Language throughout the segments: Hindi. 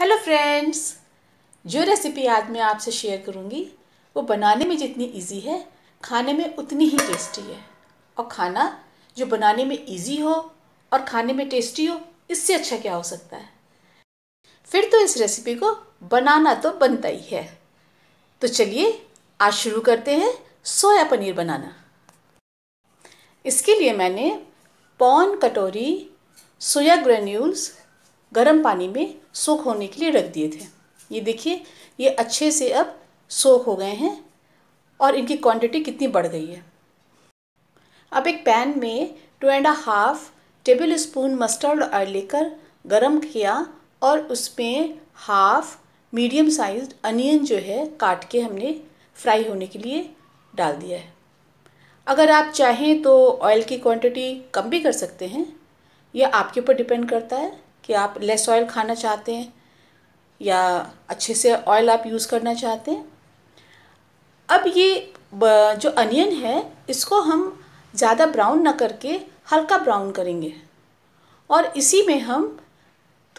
हेलो फ्रेंड्स जो रेसिपी आज मैं आपसे शेयर करूंगी वो बनाने में जितनी इजी है खाने में उतनी ही टेस्टी है और खाना जो बनाने में इजी हो और खाने में टेस्टी हो इससे अच्छा क्या हो सकता है फिर तो इस रेसिपी को बनाना तो बनता ही है तो चलिए आज शुरू करते हैं सोया पनीर बनाना इसके लिए मैंने पौन कटोरी सोया ग्रेन्यूल्स गर्म पानी में सोख होने के लिए रख दिए थे ये देखिए ये अच्छे से अब सोख हो गए हैं और इनकी क्वांटिटी कितनी बढ़ गई है अब एक पैन में two and half tablespoon mustard oil लेकर गरम किया और उसमें हाफ मीडियम साइज अनियन जो है काट के हमने फ्राई होने के लिए डाल दिया है अगर आप चाहें तो ऑयल की क्वांटिटी कम भी कर सकते हैं यह आपके ऊपर डिपेंड करता है कि आप लेस ऑयल खाना चाहते हैं या अच्छे से ऑयल आप यूज़ करना चाहते हैं अब ये जो अनियन है इसको हम ज़्यादा ब्राउन ना करके हल्का ब्राउन करेंगे और इसी में हम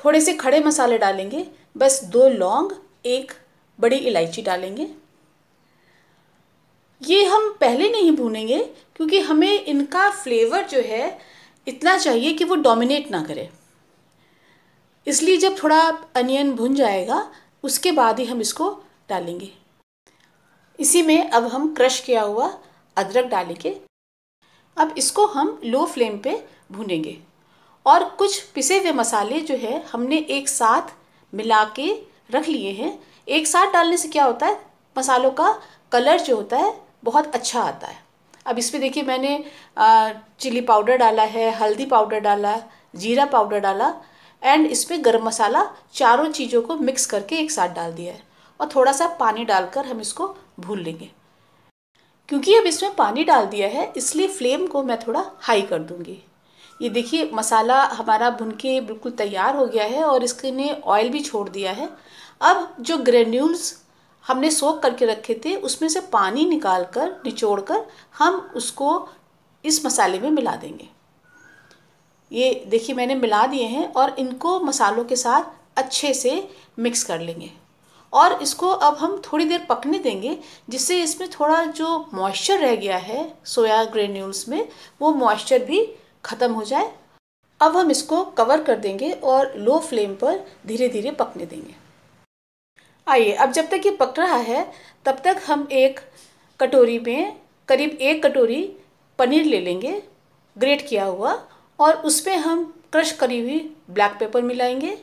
थोड़े से खड़े मसाले डालेंगे बस दो लौंग एक बड़ी इलायची डालेंगे ये हम पहले नहीं भूनेंगे क्योंकि हमें इनका फ्लेवर जो है इतना चाहिए कि वो डोमिनेट ना करे इसलिए जब थोड़ा अनियन भुन जाएगा उसके बाद ही हम इसको डालेंगे इसी में अब हम क्रश किया हुआ अदरक डालेंगे अब इसको हम लो फ्लेम पे भूनेंगे और कुछ पिसे हुए मसाले जो है हमने एक साथ मिला के रख लिए हैं एक साथ डालने से क्या होता है मसालों का कलर जो होता है बहुत अच्छा आता है अब इसमें देखिए मैंने चिली पाउडर डाला है हल्दी पाउडर डाला जीरा पाउडर डाला एंड इसमें गर्म मसाला चारों चीज़ों को मिक्स करके एक साथ डाल दिया है और थोड़ा सा पानी डालकर हम इसको भून लेंगे क्योंकि अब इसमें पानी डाल दिया है इसलिए फ्लेम को मैं थोड़ा हाई कर दूँगी ये देखिए मसाला हमारा भुन के बिल्कुल तैयार हो गया है और इसके ने ऑयल भी छोड़ दिया है अब जो ग्रेन्यूल्स हमने सोख करके रखे थे उसमें से पानी निकाल कर निचोड़ कर हम उसको इस मसाले में मिला देंगे ये देखिए मैंने मिला दिए हैं और इनको मसालों के साथ अच्छे से मिक्स कर लेंगे और इसको अब हम थोड़ी देर पकने देंगे जिससे इसमें थोड़ा जो मॉइस्चर रह गया है सोया ग्रेन्यूल्स में वो मॉइस्चर भी ख़त्म हो जाए अब हम इसको कवर कर देंगे और लो फ्लेम पर धीरे धीरे पकने देंगे आइए अब जब तक ये पक रहा है तब तक हम एक कटोरी में करीब एक कटोरी पनीर ले लेंगे ग्रेट किया हुआ और उस पर हम क्रश करी हुई ब्लैक पेपर मिलाएंगे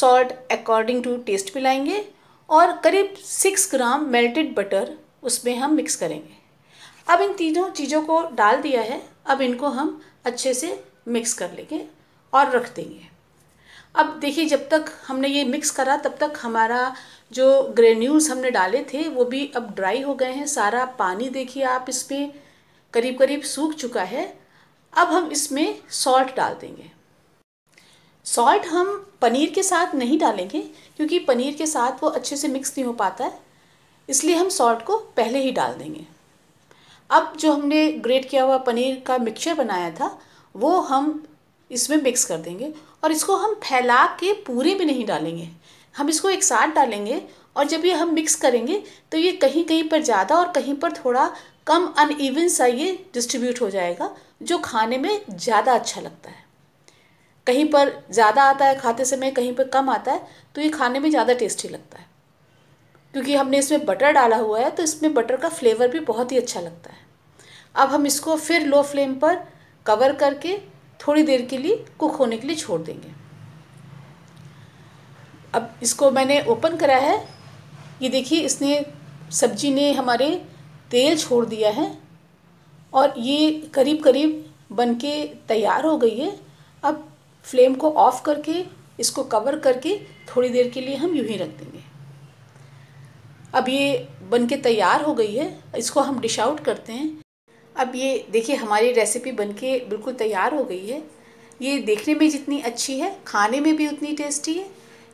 सॉल्ट अकॉर्डिंग टू टेस्ट मिलाएंगे और करीब सिक्स ग्राम मेल्टेड बटर उसमें हम मिक्स करेंगे अब इन तीनों चीज़ों को डाल दिया है अब इनको हम अच्छे से मिक्स कर लेंगे और रख देंगे अब देखिए जब तक हमने ये मिक्स करा तब तक हमारा जो ग्रेन्यूल्स हमने डाले थे वो भी अब ड्राई हो गए हैं सारा पानी देखिए आप इसमें करीब करीब सूख चुका है अब हम इसमें सॉल्ट डाल देंगे सॉल्ट हम पनीर के साथ नहीं डालेंगे क्योंकि पनीर के साथ वो अच्छे से मिक्स नहीं हो पाता है इसलिए हम सॉल्ट को पहले ही डाल देंगे अब जो हमने ग्रेट किया हुआ पनीर का मिक्सचर बनाया था वो हम इसमें मिक्स कर देंगे और इसको हम फैला के पूरे भी नहीं डालेंगे हम इसको एक साथ डालेंगे और जब ये हम मिक्स करेंगे तो ये कहीं कहीं पर ज़्यादा और कहीं पर थोड़ा कम अनइवन सा ये डिस्ट्रीब्यूट हो जाएगा जो खाने में ज़्यादा अच्छा लगता है कहीं पर ज़्यादा आता है खाते समय कहीं पर कम आता है तो ये खाने में ज़्यादा टेस्टी लगता है क्योंकि हमने इसमें बटर डाला हुआ है तो इसमें बटर का फ्लेवर भी बहुत ही अच्छा लगता है अब हम इसको फिर लो फ्लेम पर कवर करके थोड़ी देर के लिए कुक होने के लिए छोड़ देंगे अब इसको मैंने ओपन करा है ये देखिए इसने सब्जी ने हमारे तेल छोड़ दिया है और ये करीब करीब बन के तैयार हो गई है अब फ्लेम को ऑफ़ करके इसको कवर करके थोड़ी देर के लिए हम यूँ ही रख देंगे अब ये बन के तैयार हो गई है इसको हम डिश आउट करते हैं अब ये देखिए हमारी रेसिपी बन के बिल्कुल तैयार हो गई है ये देखने में जितनी अच्छी है खाने में भी उतनी टेस्टी है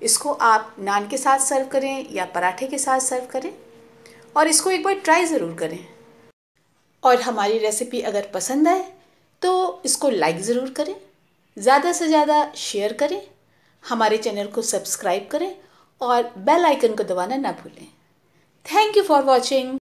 इसको आप नान के साथ सर्व करें या पराठे के साथ सर्व करें और इसको एक बार ट्राई ज़रूर करें और हमारी रेसिपी अगर पसंद आए तो इसको लाइक ज़रूर करें ज़्यादा से ज़्यादा शेयर करें हमारे चैनल को सब्सक्राइब करें और बेल आइकन को दबाना ना भूलें थैंक यू फॉर वॉचिंग